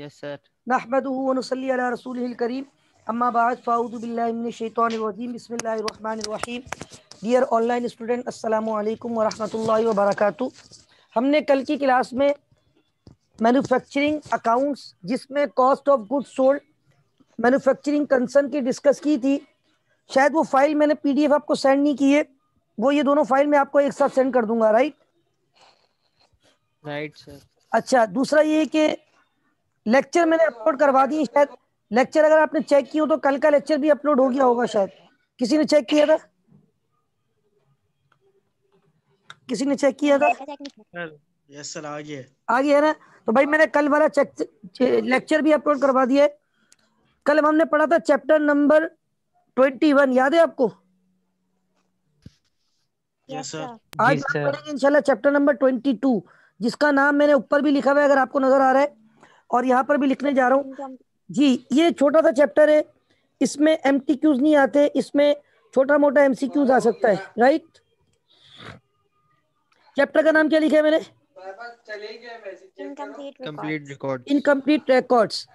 करीम अम्मा बाद फाऊदु हमने कल की क्लास में मैन्युफैक्चरिंग अकाउंट्स जिसमें cost of goods sold manufacturing concern की डिस्कस की थी शायद वो फाइल मैंने पीडीएफ आपको सेंड नहीं की है वो ये दोनों फाइल मैं आपको एक साथ सेंड कर दूंगा राइट राइट सर अच्छा दूसरा ये कि लेक्चर मैंने अपलोड करवा दी शायद लेक्चर अगर आपने चेक किया तो कल का लेक्चर भी अपलोड हो गया होगा शायद किसी ने चेक किया था किसी ने चेक किया था यस सर आगे आगे है ना तो भाई मैंने कल वाला चेक लेक्चर भी अपलोड करवा दिया है कल हमने पढ़ा था चैप्टर नंबर ट्वेंटी वन याद है आपको yes, आज पढ़ेंगे इंशाल्लाह चैप्टर नंबर ट्वेंटी टू जिसका नाम मैंने ऊपर भी लिखा हुआ है अगर आपको नजर आ रहा है और यहाँ पर भी लिखने जा रहा हूँ जी ये छोटा सा चैप्टर है इसमें एम नहीं आते इसमें छोटा मोटा एम आ सकता है राइट चैप्टर का नाम क्या लिखा है मैंने इनकम्प्लीट रिकॉर्ड इनकम्प्लीट रिकॉर्ड्स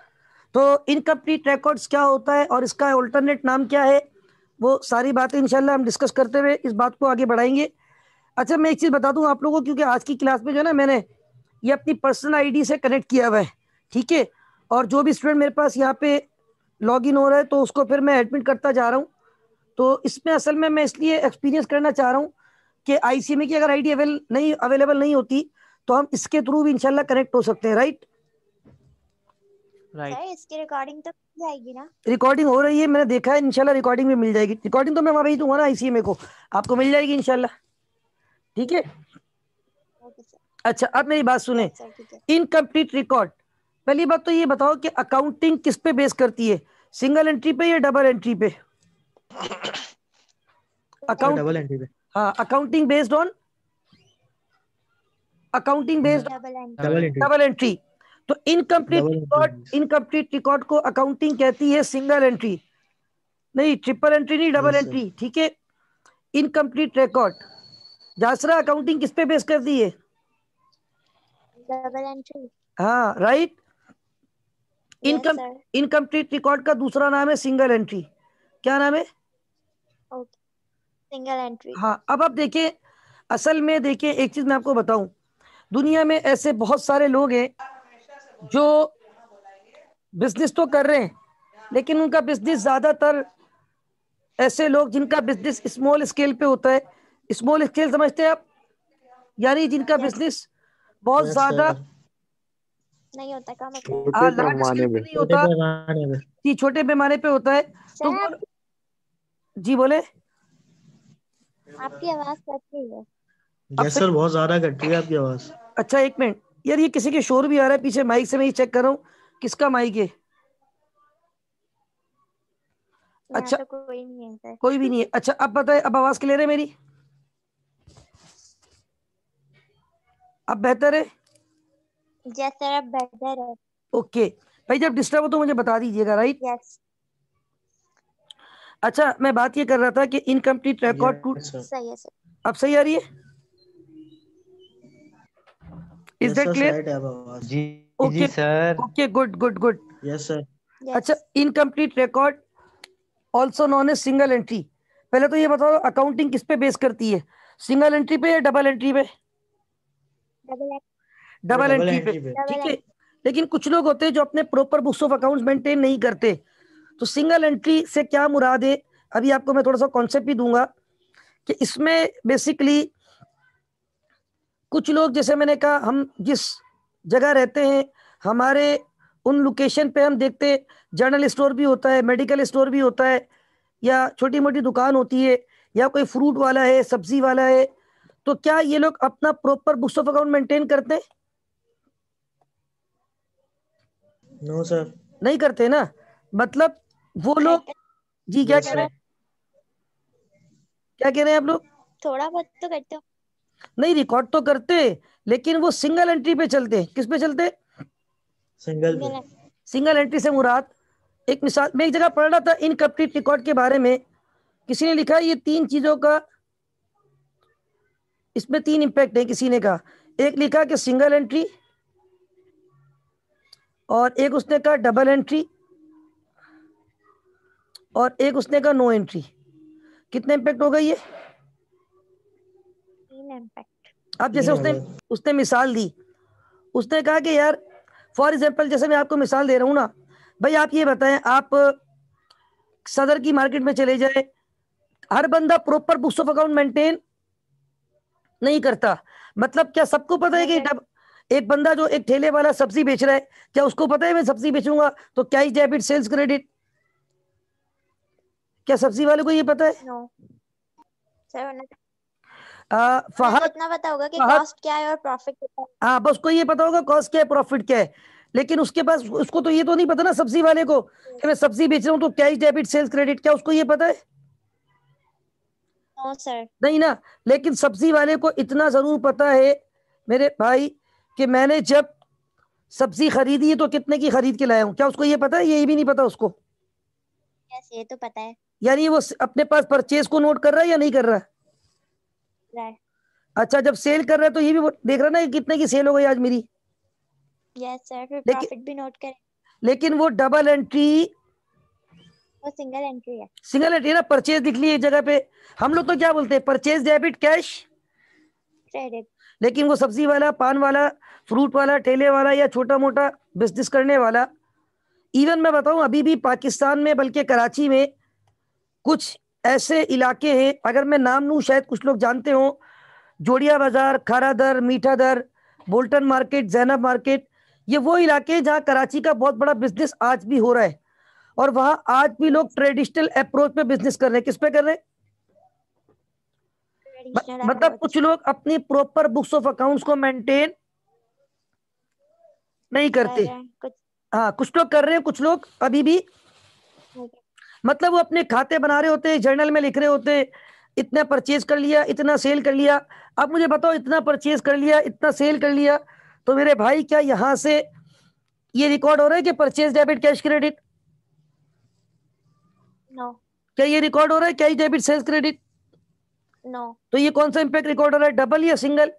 तो इनकम्प्लीट रिकॉर्ड्स क्या होता है और इसका ऑल्टरनेट नाम क्या है वो सारी बातें इनशाला हम डिस्कस करते हुए इस बात को आगे बढ़ाएंगे अच्छा मैं एक चीज़ बता दूँ आप लोगों को क्योंकि आज की क्लास में जो है ना मैंने ये अपनी पर्सनल आईडी से कनेक्ट किया हुआ है ठीक है और जो भी स्टूडेंट मेरे पास यहाँ पे लॉग इन हो रहा है तो उसको फिर मैं एडमिट करता जा रहा हूँ तो इसमें असल में मैं इसलिए एक्सपीरियंस करना चाह रहा हूँ कि आईसीएमए की अगर आई डी अवेल नहीं अवेलेबल नहीं होती तो हम इसके थ्रू भी इनशाला कनेक्ट हो सकते हैं राइट राइट इसकी रिकॉर्डिंग तो जाएगी ना रिकॉर्डिंग हो रही है मैंने देखा है इनशाला रिकॉर्डिंग भी मिल जाएगी रिकॉर्डिंग तो मैं वहाँ भेज दूंगा ना आईसीएमए को आपको मिल जाएगी इनशाला ठीक है अच्छा अब मेरी बात सुने इनकम्प्लीट रिकॉर्ड पहली बात तो ये बताओ कि अकाउंटिंग किस पे बेस करती है सिंगल एंट्री पे या डबल एंट्री पे अकाउंट डबल एंट्री पे हाँ accounting based on accounting based double entry तो इनकम्प्लीट रिकॉर्ड इनकम्प्लीट रिकॉर्ड को अकाउंटिंग कहती है सिंगल एंट्री नहीं ट्रिपल एंट्री नहीं डबल एंट्री ठीक है इनकम्प्लीट रिकॉर्ड जासरा अकाउंटिंग किस पे बेस कर दी है डबल एंट्री हाँ राइट इनकम इनकम्प्लीट रिकॉर्ड का दूसरा नाम है सिंगल एंट्री क्या नाम है सिंगल एंट्री हाँ अब आप देखिए असल में देखिए एक चीज मैं आपको बताऊं दुनिया में ऐसे बहुत सारे लोग हैं जो बिजनेस तो कर रहे हैं लेकिन उनका बिजनेस ज्यादातर ऐसे लोग जिनका बिजनेस स्मॉल स्केल पे होता है स्मॉल स्केल समझते हैं आप यानी जिनका बिजनेस बहुत ज्यादा नहीं होता क्या हाँ, मतलब होता जी छोटे पैमाने पे होता है तो जी बोले आपकी आवाज कटती है यस सर बहुत ज्यादा कट रही है आपकी आवाज अच्छा एक मिनट यार ये किसी के शोर भी आ रहा है पीछे माइक से मैं ये चेक कर रहा हूँ किसका माइक है अच्छा तो कोई नहीं है कोई भी नहीं है अच्छा अब बताए अब आवाज क्लियर है मेरी अब बेहतर है ओके भाई जब डिस्टर्ब हो तो मुझे बता दीजिएगा राइट अच्छा मैं बात ये कर रहा था कि इनकम्प्लीट रिकॉर्ड टू सही है सर अब सही आ रही है इज दैट क्लियर जी okay sir okay good good good yes sir अच्छा incomplete record also non a single entry पहले तो ये बताओ अकाउंटिंग किस पे बेस करती है सिंगल एंट्री पे या डबल एंट्री पे डबल डबल एंट्री पे ठीक है लेकिन कुछ लोग होते हैं जो अपने proper books of accounts maintain नहीं करते तो सिंगल एंट्री से क्या मुराद है अभी आपको मैं थोड़ा सा कॉन्सेप्ट भी दूंगा कि इसमें बेसिकली कुछ लोग जैसे मैंने कहा हम जिस जगह रहते हैं हमारे उन लोकेशन पे हम देखते जनरल स्टोर भी होता है मेडिकल स्टोर भी होता है या छोटी मोटी दुकान होती है या कोई फ्रूट वाला है सब्जी वाला है तो क्या ये लोग अपना proper books of account maintain करते हैं नो सर नहीं करते ना मतलब वो लोग जी क्या कह रहे हैं क्या कह रहे हैं आप लोग थोड़ा बहुत तो करते नहीं रिकॉर्ड तो करते लेकिन वो सिंगल एंट्री पे चलते किस पे चलते सिंगल सिंगल एंट्री से मुराद एक मिसाल मैं एक जगह पढ़ रहा था इन इनकम्प्लीट रिकॉर्ड के बारे में किसी ने लिखा ये तीन चीजों का इसमें तीन इम्पैक्ट है किसी ने कहा एक लिखा कि सिंगल एंट्री और एक उसने कहा डबल एंट्री और एक उसने कहा नो एंट्री कितने इम्पैक्ट हो गए ये अब जैसे उसने उसने मिसाल दी उसने कहा कि यार फॉर एग्जाम्पल जैसे मैं आपको मिसाल दे रहा हूँ ना भाई आप ये बताएं आप सदर की मार्केट में चले जाए हर बंदा proper books of account maintain नहीं करता मतलब क्या सबको पता है कि डब, एक बंदा जो एक ठेले वाला सब्जी बेच रहा है क्या उसको पता है मैं सब्जी बेचूंगा तो क्या ही डेबिट सेल्स क्रेडिट क्या सब्जी वाले को ये पता है no. आ, फहद इतना पता होगा कि कॉस्ट क्या है और प्रॉफिट क्या है हाँ बस उसको ये पता होगा कॉस्ट क्या है प्रॉफिट क्या है लेकिन उसके पास उसको तो ये तो नहीं पता ना सब्जी वाले को कि मैं सब्जी बेच रहा हूँ तो कैश डेबिट सेल्स क्रेडिट क्या उसको ये पता है नो सर नहीं ना लेकिन सब्जी वाले को इतना जरूर पता है मेरे भाई कि मैंने जब सब्जी खरीदी है तो कितने की खरीद के लाया हूँ क्या उसको ये पता है ये भी नहीं पता उसको yes, ये तो पता है यानी वो अपने पास परचेज को नोट कर रहा है या नहीं कर रहा है अच्छा जब सेल कर रहा है तो ये भी देख रहा है ना कितने की सेल हो गई आज मेरी yes, sir, लेकिन, भी नोट करें लेकिन वो डबल एंट्री वो सिंगल एंट्री है सिंगल एंट्री ना परचेज लिख ली एक जगह पे हम लोग तो क्या बोलते हैं परचेज डेबिट कैश क्रेडिट लेकिन वो सब्जी वाला पान वाला फ्रूट वाला ठेले वाला या छोटा मोटा बिजनेस करने वाला इवन मैं बताऊं अभी भी पाकिस्तान में बल्कि कराची में कुछ ऐसे इलाके हैं अगर मैं नाम लूँ शायद कुछ लोग जानते हों जोड़िया बाज़ार Kharadar Mithadar Bolton market Zainab market ये वो इलाके हैं जहाँ कराची का बहुत बड़ा बिजनेस आज भी हो रहा है और वहाँ आज भी लोग ट्रेडिशनल अप्रोच पे बिजनेस कर रहे हैं किस पे कर रहे हैं मतलब कुछ लोग अपनी प्रॉपर बुक्स ऑफ अकाउंट्स को मेंटेन नहीं करते हाँ कुछ लोग कर रहे हैं कुछ लोग अभी भी मतलब वो अपने खाते बना रहे होते हैं जर्नल में लिख रहे होते इतना परचेज कर लिया इतना सेल कर लिया अब मुझे बताओ इतना परचेज कर लिया इतना सेल कर लिया तो मेरे भाई क्या यहाँ से ये रिकॉर्ड हो रहा है कि purchase debit cash credit no क्या ये रिकॉर्ड हो रहा है क्या डेबिट सेल्स क्रेडिट नो तो ये कौन सा इम्पैक्ट रिकॉर्डर है डबल या single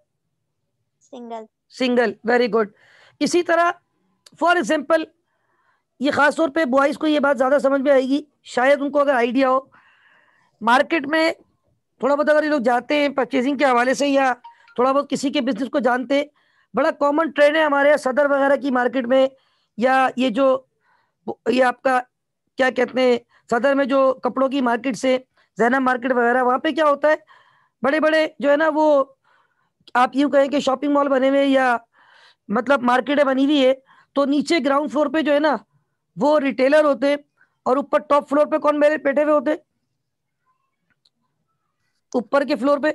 single single very good इसी तरह फॉर एग्जाम्पल ये खास तौर पे बॉयज को ये बात ज़्यादा समझ में आएगी शायद उनको अगर आइडिया हो मार्केट में थोड़ा बहुत अगर ये लोग जाते हैं परचेजिंग के हवाले से या थोड़ा बहुत किसी के बिजनेस को जानते बड़ा कॉमन ट्रेंड है हमारे यहाँ सदर वगैरह की मार्केट में या ये जो ये आपका क्या कहते हैं सदर में जो कपड़ों की मार्केट से जैना मार्केट वगैरह वहाँ पे क्या होता है बड़े बड़े जो है ना वो आप यूं कहें कि शॉपिंग मॉल बने हुए या मतलब मार्केटें बनी हुई है तो नीचे ग्राउंड फ्लोर पे जो है ना वो रिटेलर होते और ऊपर टॉप फ्लोर पे कौन मेरे बैठे हुए होते ऊपर के फ्लोर पे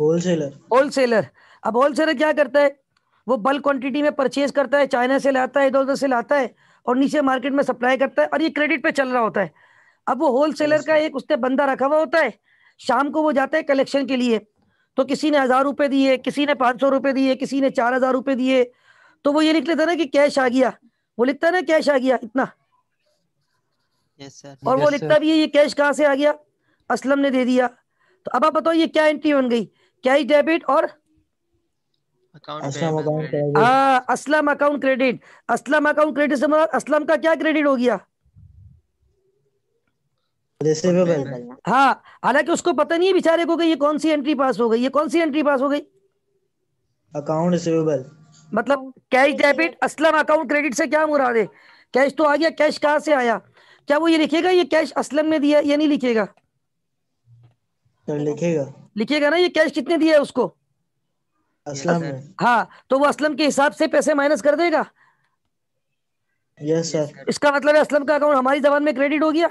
होलसेलर होलसेलर अब होलसेलर क्या करता है वो बल्क क्वांटिटी में परचेज करता है चाइना से लाता है इधर उधर से लाता है और नीचे मार्केट में सप्लाई करता है और ये क्रेडिट पे चल रहा होता है अब वो होलसेलर का एक उसने बंदा रखा हुआ होता है शाम को वो जाते हैं कलेक्शन के लिए तो किसी ने हज़ार रुपए दिए किसी ने पांच सौ रुपए दिए किसी ने चार हज़ार रुपए दिए तो वो ये लिख लेता ना कि कैश आ गया वो लिखता है ना कैश आ गया इतना yes, sir. और yes, वो लिखता भी है ये कैश कहाँ से आ गया असलम ने दे दिया तो अब आप बताओ ये क्या एंट्री बन गई कैश डेबिट और असलम अकाउंट हाँ, क्रेडिट असलम अकाउंट क्रेडिट से मतलब असलम का क्या क्रेडिट हो गया हाँ हालांकि उसको पता नहीं है बेचारे को कि ये कौन सी एंट्री पास हो गई ये कौन सी एंट्री पास हो गई अकाउंट रिसीवेबल मतलब cash debit Aslam account credit से क्या मुराद है कैश तो आ गया कैश कहाँ से आया क्या वो ये लिखेगा ये कैश असलम में दिया या नहीं लिखेगा तो लिखेगा लिखेगा ना ये कैश कितने दिया है उसको असलम हाँ तो वो असलम के हिसाब से पैसे माइनस कर देगा यस सर इसका मतलब है असलम का अकाउंट हमारी जबान में क्रेडिट हो गया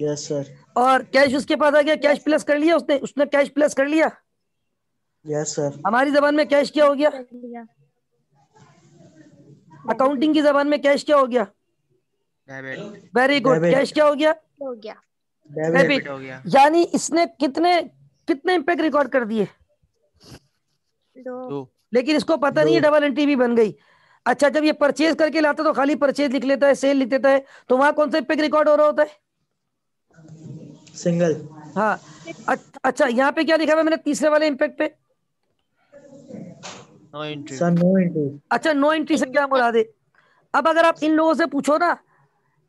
यस सर और कैश उसके पास आ गया कैश प्लस कर लिया उसने उसने कैश प्लस कर लिया यस सर हमारी जबान में कैश क्या हो गया अकाउंटिंग की जबान में कैश क्या हो गया वेरी गुड कैश क्या हो गया हो गया डेबिट हो गया यानी इसने कितने कितने इम्पैक्ट रिकॉर्ड कर दिए लेकिन इसको पता नहीं है डबल एंट्री भी बन गई अच्छा जब ये परचेज करके लाता तो खाली परचेज लिख लेता है सेल लिख देता है तो वहां कौन सा इम्पैक्ट रिकॉर्ड हो रहा होता है सिंगल हाँ अच्छा यहाँ पे क्या लिखा हुआ मैंने तीसरे वाले इम्पैक्ट पे नो एंट्री अच्छा नो एंट्री से क्या मुराद है अब अगर आप इन लोगों से पूछो ना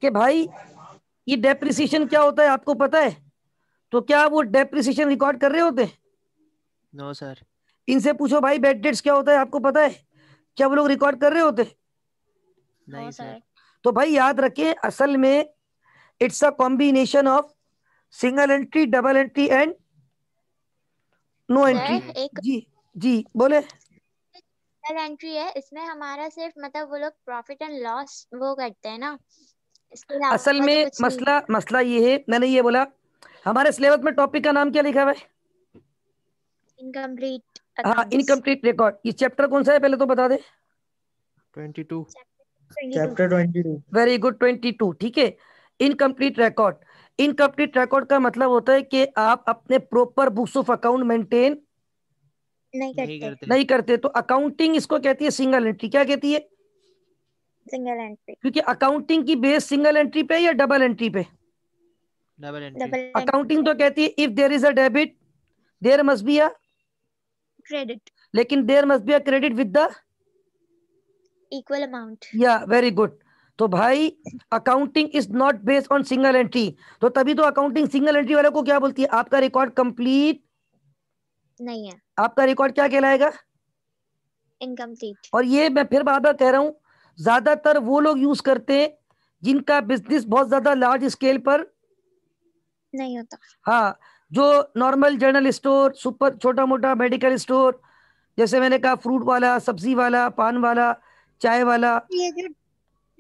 कि भाई ये डेप्रिसिएशन क्या होता है आपको पता है तो क्या वो डेप्रिसिएशन रिकॉर्ड कर रहे होते हैं नो सर इनसे पूछो भाई बैड डेट्स क्या होता है आपको पता है क्या वो लोग रिकॉर्ड कर रहे होते नहीं सर तो भाई याद रखें असल में it's a combination of single entry double entry and no entry जी जी बोले डबल एंट्री है इसमें हमारा सिर्फ मतलब वो लोग प्रॉफिट एंड लॉस वो करते हैं ना असल तो में मसला मसला ये है मैंने ये बोला हमारे सिलेबस में टॉपिक का नाम क्या लिखा हुआ है इनकम्प्लीट हाँ इनकम्प्लीट रिकॉर्ड ये चैप्टर कौन सा है पहले तो बता दे twenty two chapter two very good twenty two ठीक है इनकम्प्लीट रिकॉर्ड इनकम्प्लीट रिकॉर्ड का मतलब होता है कि आप अपने proper books of account maintain नहीं करते नहीं करते तो अकाउंटिंग इसको कहती है सिंगल एंट्री क्या कहती है सिंगल एंट्री क्योंकि अकाउंटिंग की बेस सिंगल एंट्री पे या डबल एंट्री पे डबल एंट्री अकाउंटिंग तो कहती है if there is a debit there must be a credit लेकिन there must be a credit with the equal amount या वेरी गुड तो भाई accounting is not based on single entry तो तभी तो अकाउंटिंग सिंगल एंट्री वाले को क्या बोलती है आपका रिकॉर्ड कंप्लीट नहीं है आपका रिकॉर्ड क्या कहलाएगा इनकम्प्लीट और ये मैं फिर बार बार कह रहा हूँ ज्यादातर वो लोग यूज करते हैं जिनका बिजनेस बहुत ज्यादा लार्ज स्केल पर नहीं होता हाँ जो नॉर्मल जनरल स्टोर सुपर छोटा मोटा मेडिकल स्टोर जैसे मैंने कहा फ्रूट वाला सब्जी वाला पान वाला चाय वाला ये जो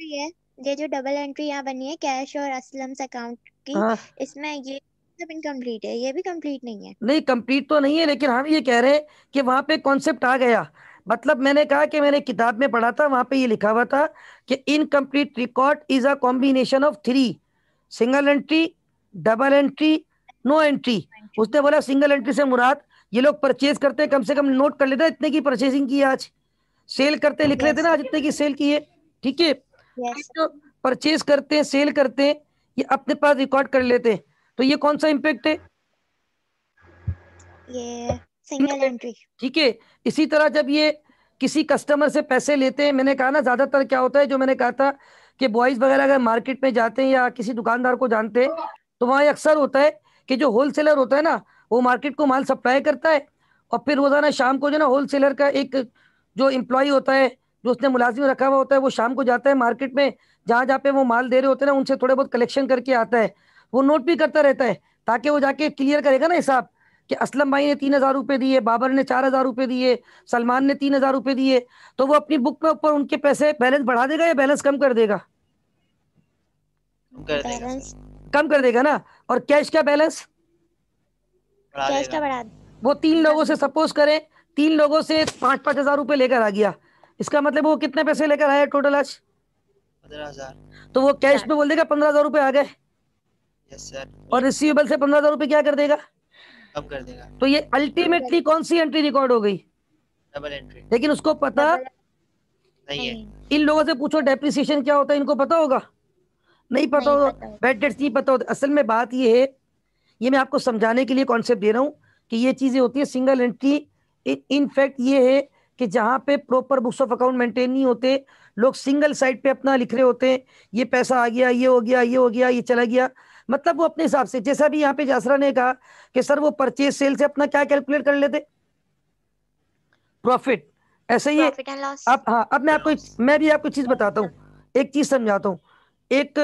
एंट्री है ये जो डबल एंट्री यहाँ बनी है कैश और असलम्स अकाउंट की हाँ। इसमें ये सब इनकम्प्लीट है ये भी कम्प्लीट नहीं है नहीं कम्प्लीट तो नहीं है लेकिन हम ये कह रहे हैं कि वहाँ पे कॉन्सेप्ट आ गया मतलब मैंने कहा कि मैंने किताब में पढ़ा था वहाँ पे ये लिखा हुआ था कि incomplete record is a combination of three single entry double entry no entry उसने बोला सिंगल एंट्री से मुराद ये लोग परचेज करते हैं कम से कम नोट कर लेते इतने की परचेजिंग की आज सेल करते लिख लेते ना आज इतने की सेल की है ठीक है तो परचेज करते हैं सेल करते हैं ये अपने पास रिकॉर्ड कर लेते हैं तो ये कौन सा इम्पेक्ट है ये सिंगल एंट्री ठीक है इसी तरह जब ये किसी कस्टमर से पैसे लेते हैं मैंने कहा ना ज्यादातर क्या होता है जो मैंने कहा था कि बॉयज वगैरह अगर मार्केट में जाते हैं या किसी दुकानदार को जानते हैं तो वहाँ अक्सर होता है कि जो होलसेलर होता है ना वो मार्केट को माल सप्लाई करता है और फिर रोजाना शाम को जो ना होलसेलर का एक जो एम्प्लॉय होता है जो उसने मुलाजिम रखा हुआ होता है वो शाम को जाता है मार्केट में जहाँ जहाँ पे वो माल दे रहे होते हैं ना उनसे थोड़े बहुत कलेक्शन करके आता है वो नोट भी करता रहता है ताकि वो जाके क्लियर करेगा ना हिसाब कि असलम भाई ने तीन हज़ार रुपये दिए बाबर ने चार हज़ार रुपये दिए सलमान ने तीन हज़ार रुपये दिए तो वो अपनी बुक में ऊपर उनके पैसे बैलेंस बढ़ा देगा या बैलेंस कम कर देगा कर देगा कम कर देगा ना और कैश का बैलेंस कैश का बढ़ा वो तीन लोगों से सपोज करें तीन लोगों से पांच पांच हज़ार रुपये लेकर आ गया इसका मतलब वो कितने पैसे लेकर आया टोटल आज तो वो कैश में बोल देगा पंद्रह हजार रूपए आ गए और रिसीवेबल से पंद्रह हजार रूपए क्या कर देगा अब कर देगा तो ये अल्टीमेटली कौन सी एंट्री रिकॉर्ड हो गई डबल एंट्री लेकिन उसको पता नहीं है इन लोगों से पूछो डेप्रिसिएशन क्या होता है इनको पता होगा नहीं पता होगा बैड डेट्स नहीं पता होता असल में बात ये है ये मैं आपको समझाने के लिए कॉन्सेप्ट दे रहा हूँ कि ये चीजें होती है सिंगल एंट्री इनफैक्ट ये है कि जहाँ पे proper books of account maintain नहीं होते लोग सिंगल साइड पे अपना लिख रहे होते हैं ये पैसा आ गया ये हो गया ये हो गया ये चला गया मतलब वो अपने हिसाब से जैसा भी यहाँ पे जासरा ने कहा कि सर वो परचेज सेल से अपना क्या कैलकुलेट कर लेते प्रॉफिट ऐसे ही अब हाँ अब मैं आपको मैं भी आपको चीज बताता हूँ एक चीज समझाता हूँ एक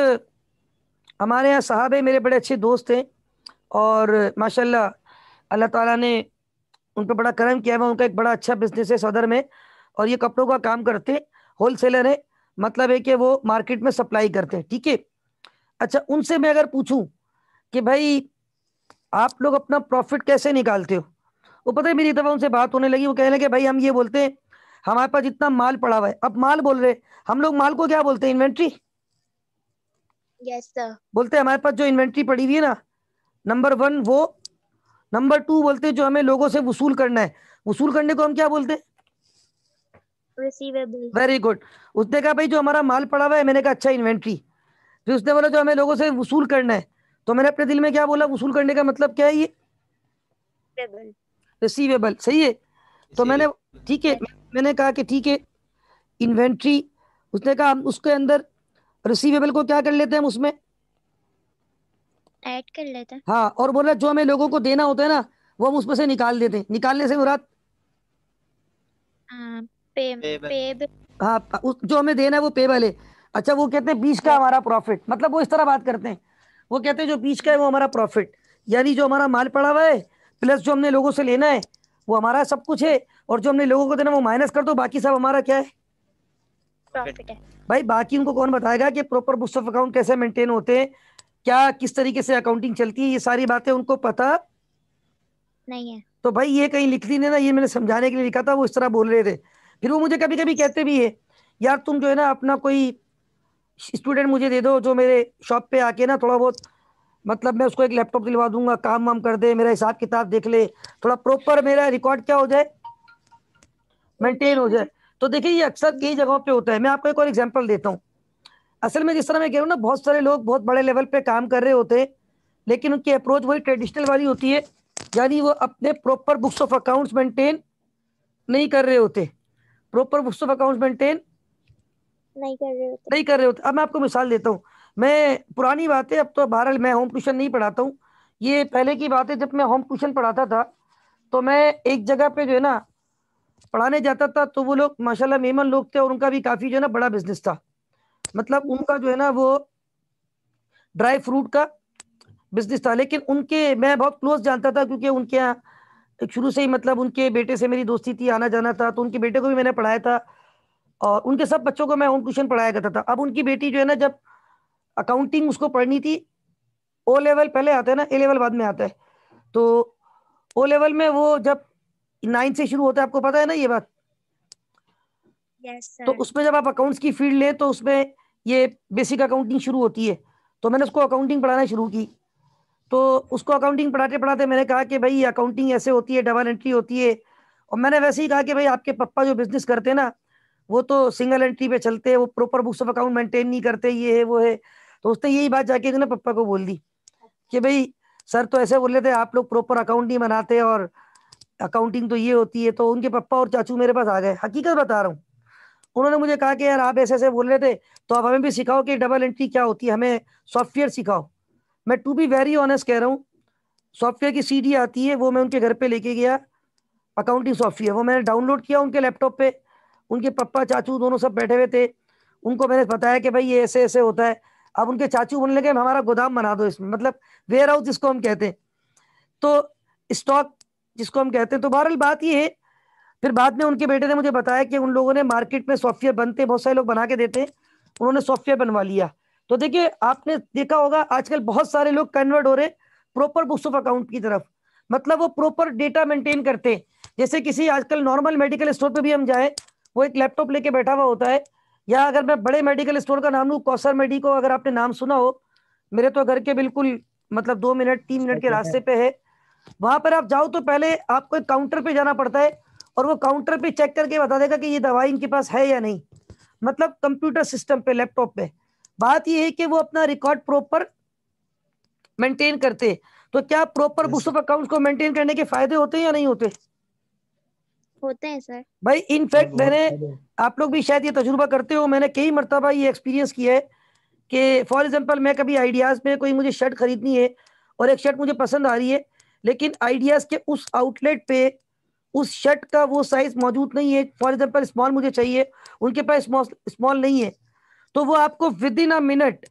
हमारे यहाँ साहब है मेरे बड़े अच्छे दोस्त हैं और माशाल्लाह अल्लाह ताला ने उन पर बड़ा करम किया हुआ उनका एक बड़ा अच्छा बिजनेस है सदर में और ये कपड़ों का काम करते होलसेलर है मतलब है कि वो मार्केट में सप्लाई करते हैं ठीक है अच्छा उनसे मैं अगर पूछूं कि भाई आप लोग अपना प्रॉफिट कैसे निकालते हो वो पता है मेरी दफ़ा उनसे बात होने लगी वो कहने लगे भाई हम ये बोलते हैं हमारे पास जितना माल पड़ा हुआ है अब माल बोल रहे हम लोग माल को क्या बोलते हैं इन्वेंट्री yes, sir. बोलते हैं हमारे पास जो इन्वेंट्री पड़ी हुई है ना नंबर वन वो नंबर टू बोलते जो हमें लोगों से वसूल करना है वसूल करने को हम क्या बोलते हैं वेरी गुड उसने कहा भाई जो हमारा माल पड़ा हुआ है मैंने कहा अच्छा इन्वेंट्री फिर उसने बोला जो हमें लोगों से वसूल करना है तो मैंने अपने दिल में क्या बोला वसूल करने का मतलब क्या है ये रिसीवेबल सही है तो मैंने ठीक है मैंने कहा कि ठीक है इन्वेंट्री उसने कहा हम उसके अंदर रिसीवेबल को क्या कर लेते हैं हम उसमें ऐड कर लेते हैं हाँ और बोल रहा जो हमें लोगों को देना होता है ना वो हम उसमें से निकाल देते हैं निकालने से मुराद हाँ जो हमें देना है वो पेबल है अच्छा वो कहते हैं बीच का हाँ। हमारा प्रॉफिट मतलब वो इस तरह बात करते हैं वो कहते हैं जो बीच का है वो हमारा प्रॉफिट यानी जो हमारा माल पड़ा हुआ है प्लस जो हमने लोगों से लेना है वो हमारा सब कुछ है और जो हमने लोगों को देना वो माइनस कर दो बाकी सब हमारा क्या है प्रॉफिट है भाई बाकी उनको कौन बताएगा कि प्रॉपर बुक्स ऑफ अकाउंट कैसे मेंटेन होते हैं क्या किस तरीके से अकाउंटिंग चलती है ये सारी बातें उनको पता नहीं है तो भाई ये कहीं लिख दी ना ये मैंने समझाने के लिए लिखा था वो इस तरह बोल रहे थे फिर वो मुझे कभी कभी कहते भी है यार तुम जो है ना अपना कोई स्टूडेंट मुझे दे दो जो मेरे शॉप पे आके ना थोड़ा बहुत मतलब मैं उसको एक लैपटॉप दिलवा दूंगा काम वाम कर दे मेरा हिसाब किताब देख ले थोड़ा प्रॉपर मेरा रिकॉर्ड क्या हो जाए मेंटेन हो जाए तो देखिए ये अक्सर कई जगहों पे होता है मैं आपको एक और एग्जांपल देता हूँ असल में जिस तरह मैं कह रहा हूँ ना बहुत सारे लोग बहुत बड़े लेवल पे काम कर रहे होते हैं लेकिन उनकी अप्रोच वही ट्रेडिशनल वाली होती है यानी वो अपने proper books of accounts maintain नहीं कर रहे होते proper books of accounts maintain नहीं कर रहे होते नहीं कर रहे होते अब मैं आपको मिसाल देता हूँ मैं पुरानी बात है अब तो बहरहाल मैं होम ट्यूशन नहीं पढ़ाता हूँ ये पहले की बात है जब मैं होम ट्यूशन पढ़ाता था तो मैं एक जगह पे जो है ना पढ़ाने जाता था तो वो लोग माशाल्लाह मेमन लोग थे और उनका भी काफ़ी जो है ना बड़ा बिजनेस था मतलब उनका जो है ना वो ड्राई फ्रूट का बिजनेस था लेकिन उनके मैं बहुत क्लोज जानता था क्योंकि उनके यहाँ शुरू से ही मतलब उनके बेटे से मेरी दोस्ती थी आना जाना था तो उनके बेटे को भी मैंने पढ़ाया था और उनके सब बच्चों को मैं होम ट्यूशन पढ़ाया करता था अब उनकी बेटी जो है ना जब अकाउंटिंग उसको पढ़नी थी ओ लेवल पहले आता है ना ए लेवल बाद में आता है तो ओ लेवल में वो जब नाइन्थ से शुरू होता है आपको पता है ना ये बात yes, तो उसमें जब आप अकाउंट्स की फील्ड लें तो उसमें ये बेसिक अकाउंटिंग शुरू होती है तो मैंने उसको अकाउंटिंग पढ़ाना शुरू की तो उसको अकाउंटिंग पढ़ाते पढ़ाते मैंने कहा कि भाई अकाउंटिंग ऐसे होती है डबल एंट्री होती है और मैंने वैसे ही कहा कि भाई आपके पप्पा जो बिजनेस करते हैं ना वो तो सिंगल एंट्री पे चलते हैं वो proper books of account maintain नहीं करते ये है वो है तो उसने यही बात जाके ना पप्पा को बोल दी कि भाई सर तो ऐसे बोल रहे थे आप लोग प्रॉपर अकाउंट नहीं बनाते और अकाउंटिंग तो ये होती है तो उनके पप्पा और चाचू मेरे पास आ गए हकीकत बता रहा हूँ उन्होंने मुझे कहा कि यार आप ऐसे ऐसे बोल रहे थे तो आप हमें भी सिखाओ कि डबल एंट्री क्या होती है हमें सॉफ्टवेयर सिखाओ मैं टू बी वेरी ऑनेस्ट कह रहा हूँ सॉफ्टवेयर की सी आती है वो मैं उनके घर पर लेके गया अकाउंटिंग सॉफ्टवेयर वो मैंने डाउनलोड किया उनके लैपटॉप पे उनके पप्पा चाचू दोनों सब बैठे हुए थे उनको मैंने बताया कि भाई ये ऐसे ऐसे होता है अब उनके चाचू बोलने लगे हमारा गोदाम बना दो इसमें मतलब वेयर हाउस जिसको हम कहते हैं तो स्टॉक जिसको हम कहते हैं तो बहरहाल बात ये है फिर बाद में उनके बेटे ने मुझे बताया कि उन लोगों ने मार्केट में सॉफ्टवेयर बनते बहुत सारे लोग बना के देते हैं उन्होंने सॉफ्टवेयर बनवा लिया तो देखिए आपने देखा होगा आजकल बहुत सारे लोग कन्वर्ट हो रहे प्रॉपर बुक्स ऑफ अकाउंट की तरफ मतलब वो प्रॉपर डेटा मेंटेन करते हैं जैसे किसी आजकल नॉर्मल मेडिकल स्टोर पे भी हम जाए वो एक लैपटॉप लेके बैठा हुआ होता है या अगर मैं बड़े मेडिकल स्टोर का नाम लूँ कौसर मेडिको अगर आपने नाम सुना हो मेरे तो घर के बिल्कुल मतलब दो मिनट तीन मिनट के रास्ते पे है वहां पर आप जाओ तो पहले आपको एक काउंटर पे जाना पड़ता है और वो काउंटर पे चेक करके बता देगा कि ये दवाई इनके पास है या नहीं मतलब कंप्यूटर सिस्टम पे लैपटॉप पे बात ये है कि वो अपना रिकॉर्ड प्रॉपर मेंटेन करते तो क्या प्रॉपर बुक्स ऑफ अकाउंट को मेंटेन करने के फायदे होते हैं या नहीं होते होते हैं सर भाई इनफैक्ट मैंने आप लोग भी शायद ये तजुर्बा करते हो मैंने कई मरतबा ये एक्सपीरियंस किया है कि फॉर एग्जांपल मैं कभी आइडियाज़ में कोई मुझे शर्ट खरीदनी है और एक शर्ट मुझे पसंद आ रही है लेकिन आइडियाज़ के उस आउटलेट पे उस शर्ट का वो साइज मौजूद नहीं है फॉर एग्जाम्पल स्मॉल मुझे चाहिए उनके पास स्मॉल नहीं है तो वो आपको within a minute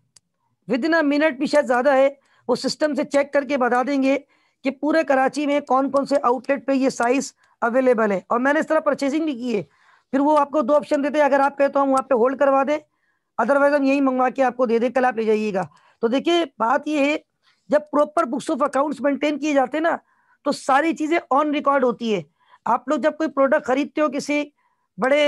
within a minute भी शायद ज़्यादा है वो सिस्टम से चेक करके बता देंगे कि पूरे कराची में कौन कौन से आउटलेट पे ये साइज अवेलेबल है और मैंने इस तरह परचेसिंग भी की है फिर वो आपको दो ऑप्शन देते हैं अगर आप कहते तो हम वहाँ पे होल्ड करवा दें अदरवाइज हम यही मंगवा के आपको दे दें कल आप ले जाइएगा तो देखिए बात ये है जब proper books of accounts maintain किए जाते हैं ना तो सारी चीज़ें ऑन रिकॉर्ड होती है आप लोग जब कोई प्रोडक्ट खरीदते हो किसी बड़े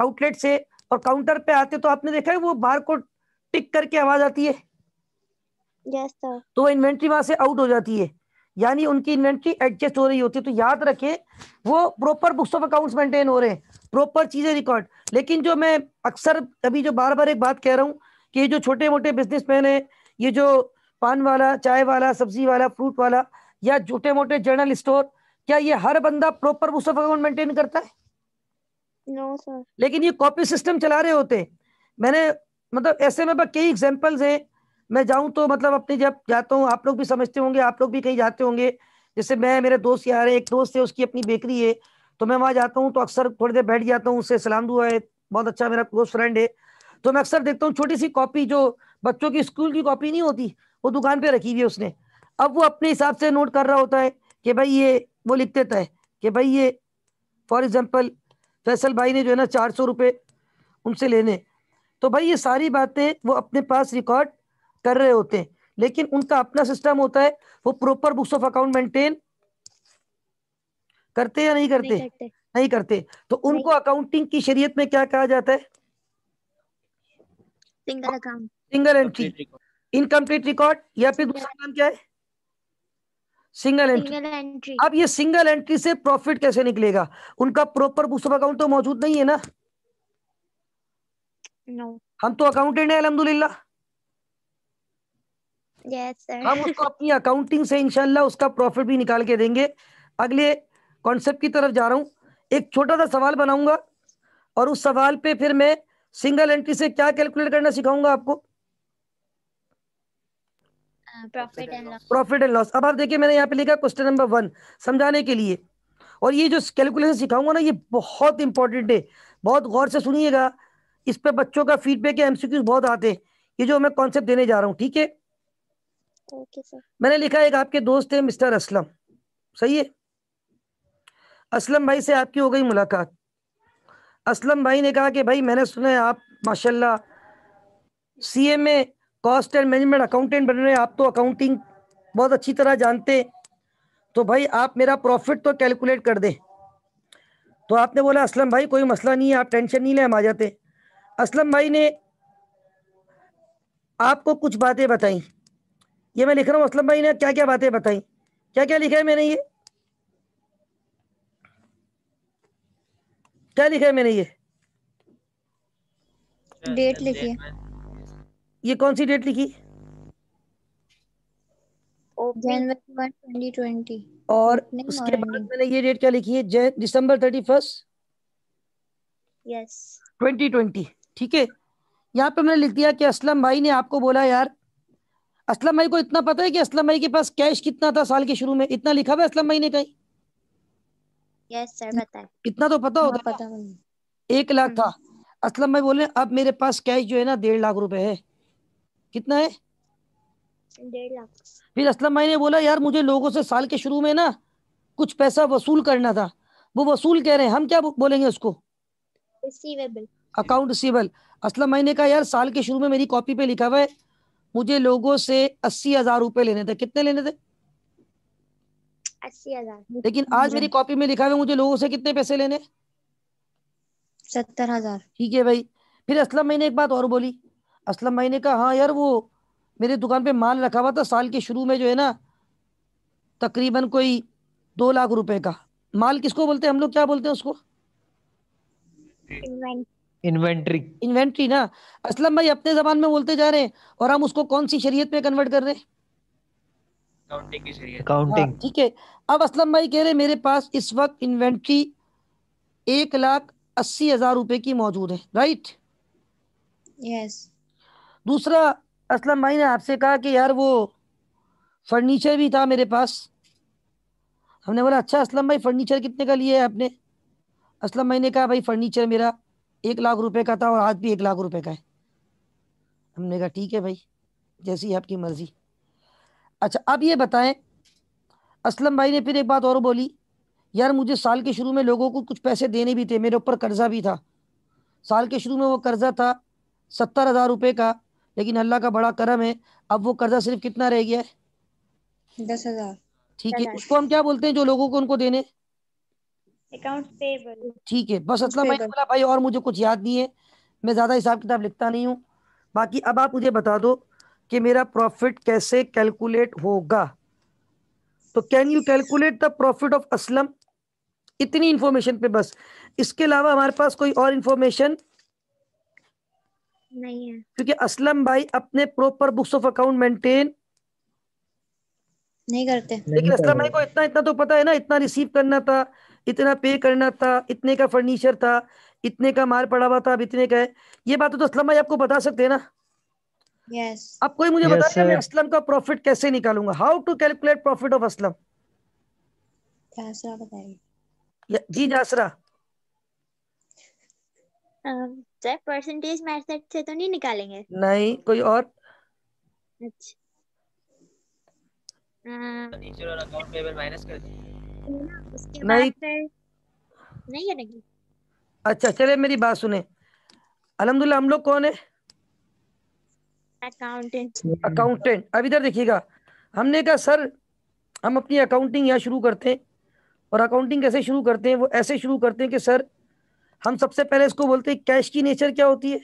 आउटलेट से और काउंटर पे आते हो तो आपने देखा है वो बार को टिक करके आवाज आती है yes, sir. तो वो इन्वेंट्री वहां से आउट हो जाती है यानी उनकी इन्वेंट्री एडजस्ट हो रही होती है तो याद रखे वो proper books of accounts maintain हो रहे हैं प्रॉपर चीजें रिकॉर्ड लेकिन जो मैं अक्सर अभी जो बार बार एक बात कह रहा हूँ कि ये जो छोटे मोटे बिजनेसमैन है ये जो पान वाला चाय वाला सब्जी वाला फ्रूट वाला या छोटे मोटे जनरल स्टोर क्या ये हर बंदा प्रॉपर मुस्तफ अकाउंट मेंटेन करता है नो no, सर लेकिन ये कॉपी सिस्टम चला रहे होते मैंने मतलब ऐसे में कई एग्जांपल्स हैं मैं जाऊं तो मतलब अपने जब जाता हूं आप लोग भी समझते होंगे आप लोग भी कहीं जाते होंगे जैसे मैं मेरे दोस्त यार एक दोस्त है उसकी अपनी बेकरी है तो मैं वहां जाता हूँ तो अक्सर थोड़ी देर बैठ जाता हूँ उससे सलाम दुआ है बहुत अच्छा मेरा क्लोज फ्रेंड है तो मैं अक्सर देखता हूँ छोटी सी कॉपी जो बच्चों की स्कूल की कॉपी नहीं होती वो दुकान पे रखी हुई है उसने अब वो अपने हिसाब से नोट कर रहा होता है कि भाई ये वो लिख देता है कि भाई ये फॉर एग्ज़ाम्पल फैसल भाई ने जो है ना चार सौ रुपये उनसे लेने तो भाई ये सारी बातें वो अपने पास रिकॉर्ड कर रहे होते हैं लेकिन उनका अपना सिस्टम होता है वो proper books of account maintain करते या नहीं करते नहीं करते, नहीं करते। तो उनको अकाउंटिंग की शरीयत में क्या कहा जाता है single account single entry incomplete record या फिर दूसरा नाम क्या है सिंगल एंट्री अब ये सिंगल एंट्री से प्रॉफिट कैसे निकलेगा उनका प्रॉपर पुस्तक अकाउंट तो मौजूद नहीं है ना no. हम तो अकाउंटेंट है अलहमदुल्ला yes, हम उसको अपनी अकाउंटिंग से इनशाला उसका प्रॉफिट भी निकाल के देंगे अगले कॉन्सेप्ट की तरफ जा रहा हूँ एक छोटा सा सवाल बनाऊंगा और उस सवाल पे फिर मैं सिंगल एंट्री से क्या कैलकुलेट करना सिखाऊंगा आपको प्रॉफिट एंड लॉस अब आप देखिए मैंने यहाँ पे लिखा क्वेश्चन नंबर वन समझाने के लिए और ये जो कैलकुलेशन सिखाऊंगा ना ये बहुत इंपॉर्टेंट है बहुत गौर से सुनिएगा इस पे बच्चों का फीडबैक है एमसीक्यूज बहुत आते हैं ये जो मैं कॉन्सेप्ट देने जा रहा हूँ ठीक है मैंने लिखा एक आपके दोस्त है मिस्टर असलम सही है असलम भाई से आपकी हो गई मुलाकात असलम भाई ने कहा कि भाई मैंने सुना है आप माशाल्लाह CMA cost and management accountant बन रहे हैं आप तो अकाउंटिंग बहुत अच्छी तरह जानते तो भाई आप मेरा प्रॉफिट तो कैलकुलेट कर दें तो आपने बोला असलम भाई कोई मसला नहीं है आप टेंशन नहीं लें हम आ जाते असलम भाई ने आपको कुछ बातें बताई ये मैं लिख रहा हूँ असलम भाई ने क्या क्या बातें बताई क्या क्या लिखा है मैंने ये क्या लिखा है मैंने ये डेट लिखी ये कौन सी डेट लिखी जनवरी 2020 और उसके बाद मैंने ये डेट क्या लिखी है December thirty first yes twenty twenty ठीक है यहाँ पे मैंने लिख दिया कि असलम भाई ने आपको बोला यार असलम भाई को इतना पता है कि असलम भाई के पास कैश कितना था साल के शुरू में इतना लिखा हुआ असलम भाई ने कहीं यस सर पता इतना तो पता होगा हाँ, पता एक लाख हम्म। था असलम भाई बोले अब मेरे पास कैश जो है ना डेढ़ लाख रुपए है कितना है फिर असलम भाई ने बोला यार मुझे लोगों से साल के शुरू में ना कुछ पैसा वसूल करना था वो वसूल कह रहे हैं हम क्या बोलेंगे उसको अकाउंट रिसीवेबल असलम भाई ने कहा यार साल के शुरू में मेरी कॉपी पे लिखा हुआ है मुझे लोगों से अस्सी हजार रूपए लेने थे कितने लेने थे अस्सी हजार लेकिन आज मेरी कॉपी में लिखा हुआ है मुझे लोगों से कितने पैसे लेने सत्तर हजार ठीक है भाई फिर असलम भाई ने एक बात और बोली असलम भाई ने कहा हाँ यार वो मेरे दुकान पे माल रखा हुआ था साल के शुरू में जो है ना तकरीबन कोई दो लाख रुपए का माल किसको बोलते हैं हम लोग क्या बोलते हैं उसको इन्वेंट्री इन्वेंट्री ना असलम भाई अपने जबान में बोलते जा रहे हैं और हम उसको कौन सी शरीयत में कन्वर्ट कर रहे हैं काउंटिंग हाँ, ठीक है अब असलम भाई कह रहे मेरे पास इस वक्त इन्वेंट्री एक लाख अस्सी हजार रुपए की मौजूद है राइट यस दूसरा असलम भाई ने आपसे कहा कि यार वो फर्नीचर भी था मेरे पास हमने बोला अच्छा असलम भाई फर्नीचर कितने का लिए है आपने असलम भाई ने कहा भाई फर्नीचर मेरा एक लाख रुपए का था और आज भी एक लाख रुपए का है हमने कहा ठीक है भाई जैसी आपकी मर्ज़ी अच्छा अब ये बताएं असलम भाई ने फिर एक बात और बोली यार मुझे साल के शुरू में लोगों को कुछ पैसे देने भी थे मेरे ऊपर कर्जा भी था साल के शुरू में वो कर्जा था सत्तर हज़ार रुपये का लेकिन अल्लाह का बड़ा करम है अब वो कर्जा सिर्फ कितना रह गया है दस हजार ठीक है उसको हम क्या बोलते हैं जो लोगों को उनको देने ठीक है बस इतना भाई बोला भाई और मुझे कुछ याद नहीं है मैं ज्यादा हिसाब किताब लिखता नहीं हूँ बाकी अब आप मुझे बता दो कि मेरा प्रॉफिट कैसे कैलकुलेट होगा तो can you calculate the profit of Aslam इतनी इन्फॉर्मेशन पे बस इसके अलावा हमारे पास कोई और इन्फॉर्मेशन नहीं क्योंकि असलम भाई अपने proper books of account maintain नहीं करते लेकिन असलम भाई को इतना इतना तो पता है ना इतना रिसीव करना था इतना पे करना था इतने का फर्नीचर था इतने का माल पड़ा हुआ था अब इतने का है ये बात तो असलम भाई आपको बता सकते हैं ना यस अब कोई मुझे बता sir. मैं असलम का प्रॉफिट कैसे निकालूंगा how to calculate profit of Aslam ji जासरा सर परसेंटेज मेथड से तो नहीं निकालेंगे नहीं कोई और अच्छा नहीं कर नहीं नहीं अच्छा चले मेरी बात सुने अलहमदुल्ला हम लोग कौन है अकाउंटेंट अकाउंटेंट अब इधर देखिएगा हमने कहा सर हम अपनी अकाउंटिंग यहाँ शुरू करते हैं और अकाउंटिंग कैसे शुरू करते हैं वो ऐसे शुरू करते हैं कि सर हम सबसे पहले इसको बोलते हैं कैश की नेचर क्या होती है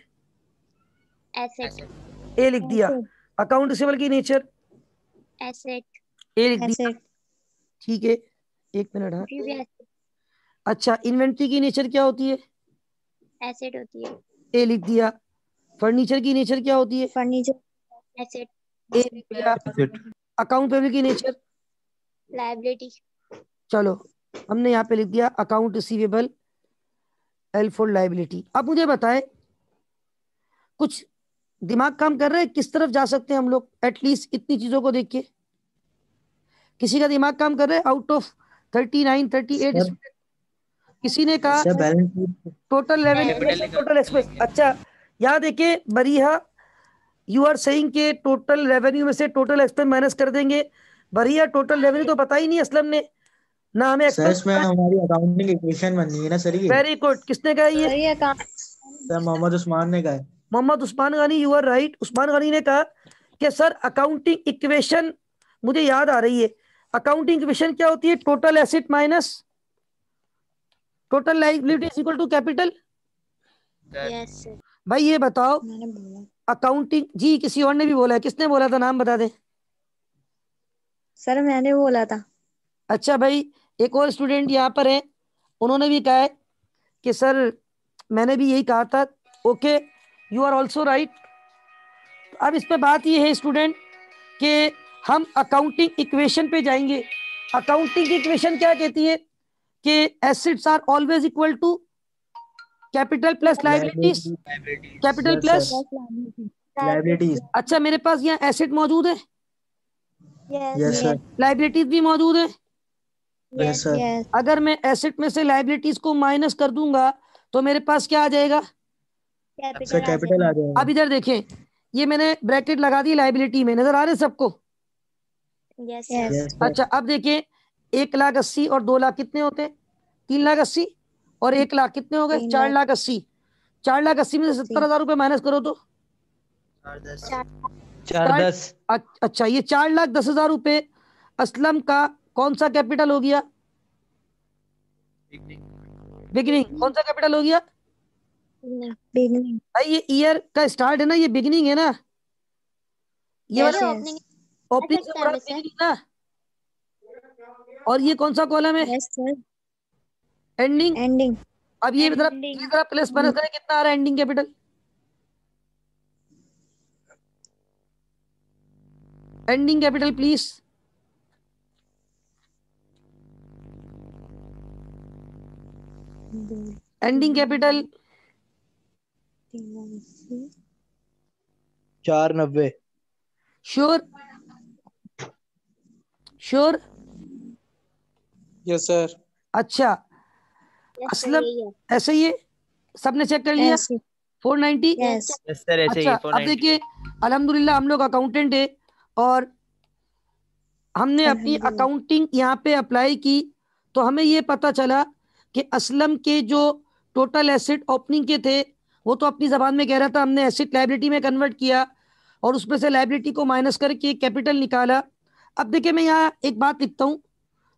एसेट ए लिख दिया अकाउंट रिसिबल की नेचर एसेट ए लिख दिया ठीक है एक मिनट हाँ अच्छा इन्वेंट्री की नेचर क्या होती है एसेट होती है ए लिख दिया फर्नीचर की नेचर क्या होती है फर्नीचर एसेट ए लिख दिया अकाउंट पेबल की नेचर लायबिलिटी चलो हमने यहाँ पे लिख दिया अकाउंट रिसीवेबल हेल्पफुल लाइबिलिटी आप मुझे बताएं कुछ दिमाग काम कर रहा है किस तरफ जा सकते हैं हम लोग एटलीस्ट इतनी चीजों को देख के किसी का दिमाग काम कर रहा है out of thirty nine thirty eight किसी ने कहा टोटल लेवल टोटल एक्सपेक्ट अच्छा यहाँ देखिए बरिया यू आर सेइंग के टोटल रेवेन्यू में से टोटल एक्सपेंस माइनस कर देंगे बरिया टोटल रेवेन्यू तो बता ही नहीं असलम ने ना हमें सर इसमें हमारी अकाउंटिंग इक्वेशन बननी है ना सर ये वेरी गुड किसने कहा ये सर मोहम्मद उस्मान ने कहा मोहम्मद उस्मान गानी यू आर राइट उस्मान गानी ने कहा कि सर अकाउंटिंग इक्वेशन मुझे याद आ रही है अकाउंटिंग इक्वेशन क्या होती है total asset minus total liability is equal to capital भाई ये बताओ अकाउंटिंग जी किसी और ने भी बोला है किसने बोला था नाम बता दे सर मैंने बोला था अच्छा भाई एक और स्टूडेंट यहाँ पर है उन्होंने भी कहा है कि सर मैंने भी यही कहा था okay you are also right अब इस पर बात यह है स्टूडेंट कि हम अकाउंटिंग इक्वेशन पे जाएंगे अकाउंटिंग इक्वेशन क्या कहती है कि assets are always equal to capital plus liabilities capital plus liabilities अच्छा मेरे पास यहाँ एसेट मौजूद है लाइबिलिटीज yes, yes, भी मौजूद है अगर मैं एसेट में से लाइबिलिटीज को माइनस कर दूंगा तो मेरे पास क्या आ जाएगा कैपिटल आ जाएगा अब इधर देखें ये मैंने ब्रैकेट लगा दी लाइबिलिटी में नजर आ रहे सबको अच्छा अब देखें एक लाख अस्सी और दो लाख कितने होते हैं तीन लाख अस्सी और एक लाख कितने हो गए चार लाख अस्सी चार लाख अस्सी में से सत्तर हजार रुपए माइनस करो तो चार दस अच्छा ये चार लाख दस हजार रुपए असलम का कौन सा कैपिटल हो गया बिगिनिंग कौन सा कैपिटल हो गया बिगिनिंग भाई ये ईयर का स्टार्ट है ना ये बिगनिंग है ना ये ओपनिंग से ना और ये कौन सा कॉलम है एंडिंग एंडिंग अब ये जरा ये प्लस माइनस करें कितना आ रहा है ending capital ending capital please ending capital mm-hmm. चार नब्बे श्योर श्योर यस सर अच्छा असलम ऐसे ही सबने चेक कर लिया फोर नाइनटी अच्छा, अब देखिए अलहमदुल्ला हम लोग अकाउंटेंट है और हमने हाँ अपनी अकाउंटिंग हाँ यहाँ पे अप्लाई की तो हमें ये पता चला कि असलम के जो टोटल एसेट ओपनिंग के थे वो तो अपनी जबान में कह रहा था हमने एसेट लाइबिलिटी में कन्वर्ट किया और उसमें से लाइबिलिटी को माइनस करके कैपिटल निकाला अब देखिए मैं यहाँ एक बात लिखता हूँ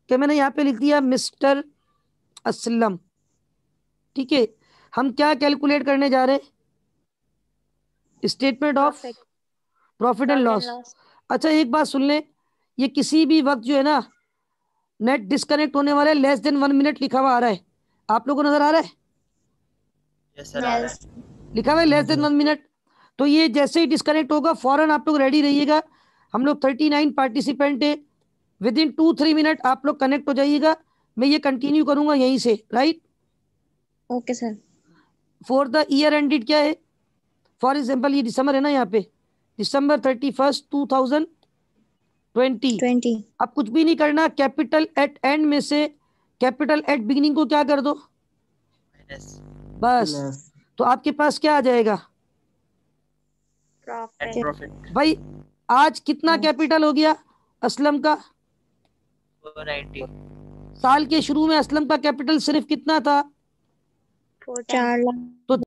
कि मैंने यहाँ पे लिख दिया मिस्टर असलम ठीक है हम क्या कैलकुलेट करने जा रहे हैं statement of profit and loss अच्छा एक बात सुन लें ये किसी भी वक्त जो है ना नेट डिस्कनेक्ट होने वाला है लेस देन वन मिनट लिखा हुआ आ रहा है आप लोग को नजर आ रहा है yes, yes. लिखा हुआ लेस देन वन मिनट तो ये जैसे ही डिस्कनेक्ट होगा फॉरन आप लोग रेडी रहिएगा हम लोग थर्टी नाइन पार्टिसिपेंट है within two three minute आप लोग कनेक्ट हो जाइएगा मैं ये कंटिन्यू करूंगा यहीं से right okay sir for the year ended क्या है फॉर एग्जाम्पल ये दिसंबर है ना यहाँ पे December thirty first two thousand twenty अब कुछ भी नहीं करना कैपिटल एट एंड में से कैपिटल एट बिगिनिंग को क्या कर दो बस तो आपके पास क्या आ जाएगा भाई आज कितना कैपिटल हो गया असलम का साल के शुरू में असलम का कैपिटल सिर्फ कितना था तो